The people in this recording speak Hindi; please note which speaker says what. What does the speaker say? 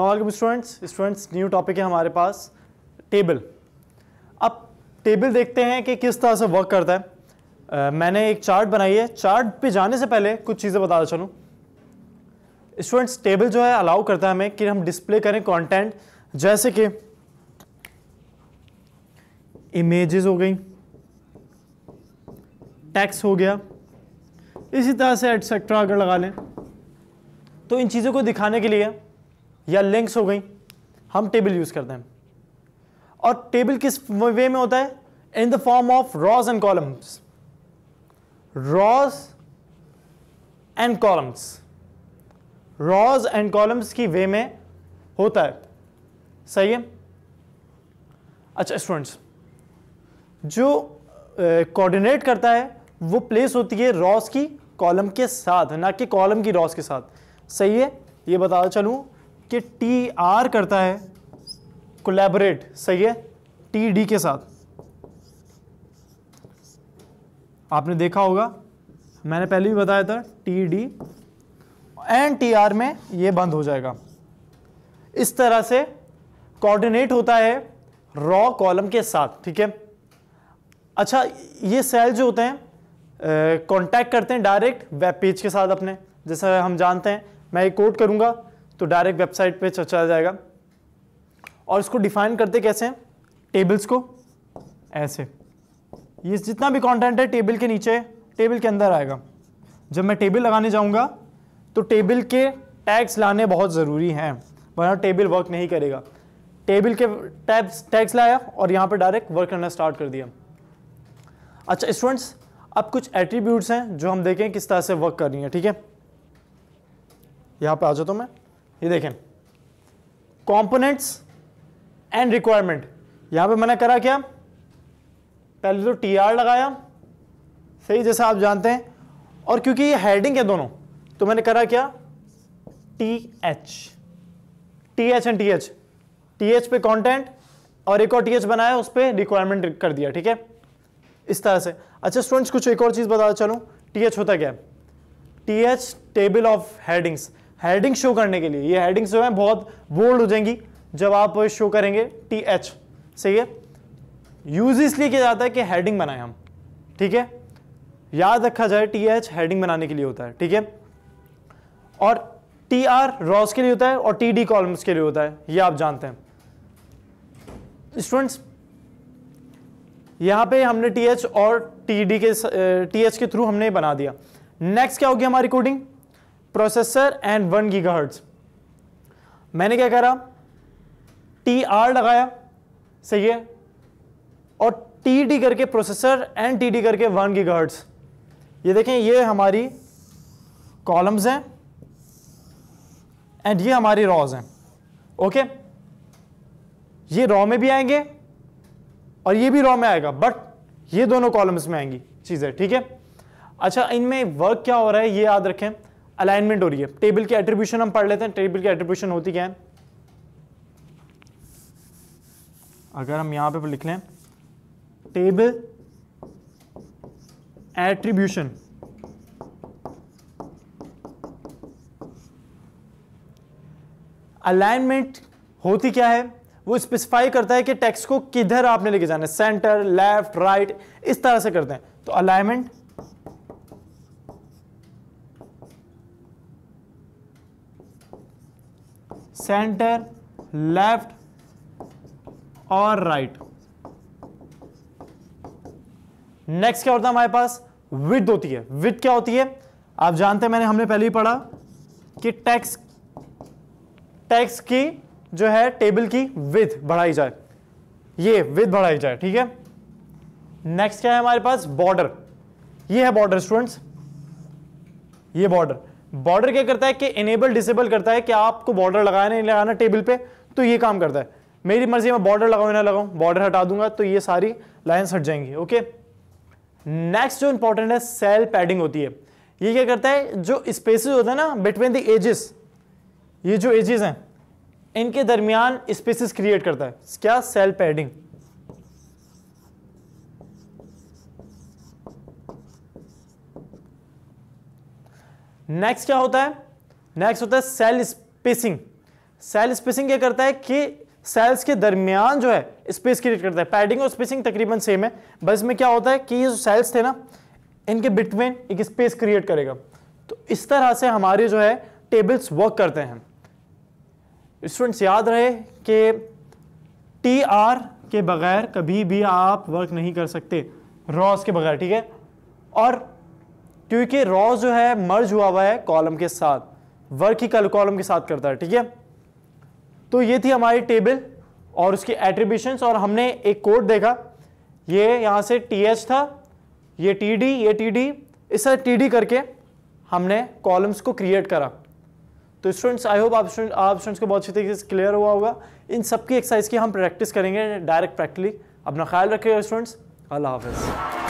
Speaker 1: अलमेकम स्टूडेंट्स स्टूडेंट्स न्यू टॉपिक है हमारे पास टेबल अब टेबल देखते हैं कि किस तरह से वर्क करता है आ, मैंने एक चार्ट बनाई है चार्ट पे जाने से पहले कुछ चीज़ें बताता चलूँ स्टूडेंट्स टेबल जो है अलाउ करता है हमें कि हम डिस्प्ले करें कंटेंट जैसे कि इमेजेस हो गई टैक्स हो गया इसी तरह से एटसेट्रा अगर लगा लें तो इन चीज़ों को दिखाने के लिए या लिंक्स हो गई हम टेबल यूज करते हैं और टेबल किस वे में होता है in the form of rows and columns rows and columns rows and columns की वे में होता है सही है अच्छा स्टूडेंट्स जो कोऑर्डिनेट uh, करता है वो प्लेस होती है रॉस की कॉलम के साथ ना कि कॉलम की रॉस के साथ सही है ये बताता चलूँ कि टी आर करता है कोलैबोरेट सही है टी डी के साथ आपने देखा होगा मैंने पहले भी बताया था T D and T R में ये बंद हो जाएगा इस तरह से कोऑर्डिनेट होता है रॉ कॉलम के साथ ठीक है अच्छा ये सेल जो होते हैं कांटेक्ट करते हैं डायरेक्ट वेब पेज के साथ अपने जैसा हम जानते हैं मैं ये कोट करूंगा तो डायरेक्ट वेबसाइट पे चर्चा जाएगा और इसको डिफाइन करते कैसे हैं टेबल्स को ऐसे ये जितना भी कंटेंट है टेबल के नीचे टेबल के अंदर आएगा जब मैं टेबल लगाने जाऊंगा तो टेबल के टैग्स लाने बहुत ज़रूरी हैं वरना टेबल वर्क नहीं करेगा टेबल के टैब्स टैग्स लाया और यहाँ पर डायरेक्ट वर्क करना स्टार्ट कर दिया अच्छा स्टूडेंट्स अब कुछ एट्रीब्यूट्स हैं जो हम देखें किस तरह से वर्क कर रही है ठीक है यहाँ पर आ जाता हूँ मैं ये देखें कॉम्पोनेंट्स एंड रिक्वायरमेंट यहां पे मैंने करा क्या पहले तो टी आर लगाया सही जैसा आप जानते हैं और क्योंकि ये हेडिंग है दोनों तो मैंने करा क्या T H T H and T H T H पे कॉन्टेंट और एक और टी एच बनाया उस पर रिक्वायरमेंट कर दिया ठीक है इस तरह से अच्छा स्टूडेंट्स कुछ एक और चीज़ बता चलो टी एच होता क्या है T H table of headings heading show करने के लिए ये हेडिंग्स जो है बहुत बोल्ड हो जाएंगी जब आप शो करेंगे टी एच सही है यूज इसलिए किया जाता है कि हेडिंग बनाए हम ठीक है याद रखा जाए टी एच हेडिंग बनाने के लिए होता है ठीक है और टी आर रॉस के लिए होता है और टी डी कॉलम्स के लिए होता है ये आप जानते हैं स्टूडेंट्स यहां पे हमने टी एच और टी डी के टी एच के थ्रू हमने बना दिया नेक्स्ट क्या होगी हमारी coding processor and one gigahertz मैंने क्या करा टी आर लगाया सही है और टी डी करके प्रोसेसर एंड टी डी करके वन गीगाहर्ट्ज ये देखें ये हमारी कॉलम्स हैं एंड ये हमारी रॉज हैं ओके ये रॉ में भी आएंगे और ये भी रॉ में आएगा बट ये दोनों कॉलम्स में आएंगी चीज़ें ठीक है अच्छा इनमें वर्क क्या हो रहा है ये याद रखें अलाइनमेंट हो रही है टेबल की एट्रीब्यूशन हम पढ़ लेते हैं टेबल की एट्रीब्यूशन होती क्या है अगर हम यहां पे लिख लें टेबल एट्रीब्यूशन अलाइनमेंट होती क्या है वो स्पेसिफाई करता है कि टेक्स्ट को किधर आपने लेके जाना है सेंटर लेफ्ट राइट इस तरह से करते हैं तो अलाइनमेंट सेंटर लेफ्ट और राइट नेक्स्ट क्या होता है हमारे पास विद होती है विद क्या होती है आप जानते हैं मैंने हमने पहले ही पढ़ा कि टैक्स टैक्स की जो है टेबल की विथ बढ़ाई जाए ये विथ बढ़ाई जाए ठीक है नेक्स्ट क्या है हमारे पास बॉर्डर ये है बॉर्डर स्टूडेंट्स ये बॉर्डर बॉर्डर क्या करता है कि इनेबल डिसेबल करता है कि आपको बॉर्डर लगाना नहीं लगाना टेबल पे तो ये काम करता है मेरी मर्जी मैं बॉर्डर लगाऊँ ना लगाऊँ बॉर्डर हटा दूंगा तो ये सारी लाइन्स हट जाएंगी ओके नेक्स्ट जो इंपॉर्टेंट है सेल पैडिंग होती है ये क्या करता है जो स्पेसिस होता है ना बिटवीन द एजेस ये जो एजेस हैं इनके दरमियान स्पेसिस क्रिएट करता है क्या सेल पैडिंग नेक्स्ट क्या होता है नेक्स्ट होता है सेल स्पेसिंग सेल स्पेसिंग क्या करता है कि सेल्स के दरमियान जो है स्पेस क्रिएट करता है पैडिंग और स्पेसिंग तकरीबन सेम है बस इसमें क्या होता है कि ये जो सेल्स थे ना इनके बिटवीन एक स्पेस क्रिएट करेगा तो इस तरह से हमारे जो है टेबल्स वर्क करते हैं स्टूडेंट्स याद रहे कि टी आर के बगैर कभी भी आप वर्क नहीं कर सकते रॉस के बगैर ठीक है और क्योंकि रॉ जो है मर्ज हुआ हुआ है कॉलम के साथ वर्क ही कल कॉलम के साथ करता है ठीक है तो ये थी हमारी टेबल और उसकी एट्रीब्यूशन और हमने एक कोड देखा ये यहाँ से टी एच था ये टी डी ये टी डी इस तरह टी डी करके हमने कॉलम्स को क्रिएट करा तो स्टूडेंट्स आई होप आप स्टूडेंट आप स्टूडेंट्स को बहुत अच्छी तरीके से क्लियर हुआ होगा इन सबकी एक्सरसाइज की हम प्रैक्टिस करेंगे डायरेक्ट प्रैक्टिकली अपना ख्याल रखिएगा स्टूडेंट्स अल्लाह हाफिज़